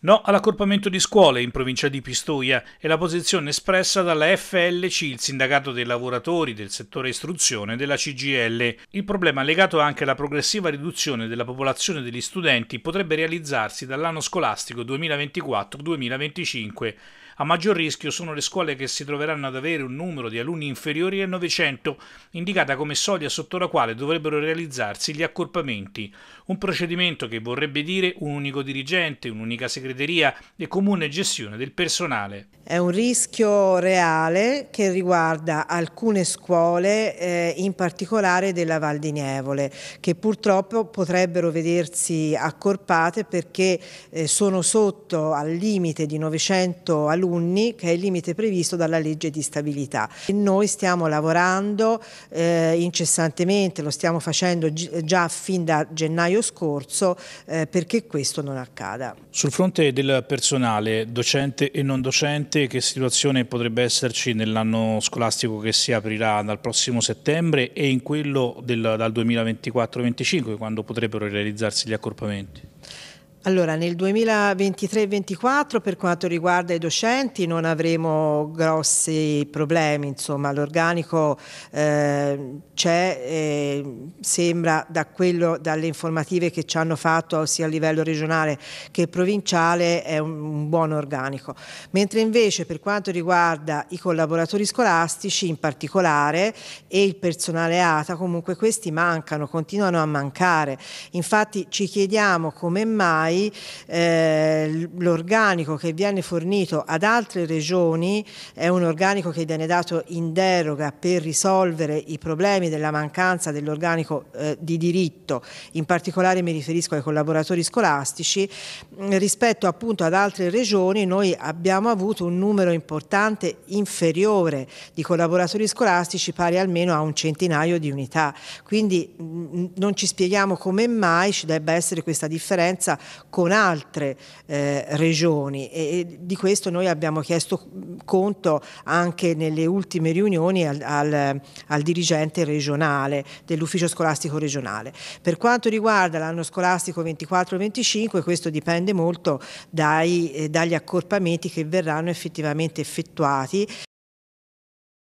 No all'accorpamento di scuole in provincia di Pistoia è la posizione espressa dalla FLC, il sindacato dei lavoratori del settore istruzione della CGL. Il problema legato anche alla progressiva riduzione della popolazione degli studenti potrebbe realizzarsi dall'anno scolastico 2024-2025. A maggior rischio sono le scuole che si troveranno ad avere un numero di alunni inferiori al 900, indicata come soglia sotto la quale dovrebbero realizzarsi gli accorpamenti, un procedimento che vorrebbe dire un unico dirigente, un'unica segreteria e comune gestione del personale. È un rischio reale che riguarda alcune scuole, eh, in particolare della Val di Nievole, che purtroppo potrebbero vedersi accorpate perché eh, sono sotto al limite di 900 alunni alunni che è il limite previsto dalla legge di stabilità. E noi stiamo lavorando eh, incessantemente, lo stiamo facendo già fin da gennaio scorso eh, perché questo non accada. Sul fronte del personale docente e non docente che situazione potrebbe esserci nell'anno scolastico che si aprirà dal prossimo settembre e in quello del, dal 2024-25 quando potrebbero realizzarsi gli accorpamenti? Allora, nel 2023-2024 per quanto riguarda i docenti non avremo grossi problemi, insomma l'organico eh, c'è, eh, sembra da quello, dalle informative che ci hanno fatto sia a livello regionale che provinciale è un, un buon organico, mentre invece per quanto riguarda i collaboratori scolastici in particolare e il personale ATA comunque questi mancano, continuano a mancare, infatti ci chiediamo come mai ormai eh, l'organico che viene fornito ad altre regioni è un organico che viene dato in deroga per risolvere i problemi della mancanza dell'organico eh, di diritto, in particolare mi riferisco ai collaboratori scolastici, mm, rispetto appunto ad altre regioni noi abbiamo avuto un numero importante inferiore di collaboratori scolastici pari almeno a un centinaio di unità, quindi mm, mm, non ci spieghiamo come mai ci debba essere questa differenza con altre eh, regioni e, e, di questo noi abbiamo chiesto conto anche nelle ultime riunioni al, al, al dirigente regionale dell'ufficio scolastico regionale. Per quanto riguarda l'anno scolastico 24-25 questo dipende molto dai, eh, dagli accorpamenti che verranno effettivamente effettuati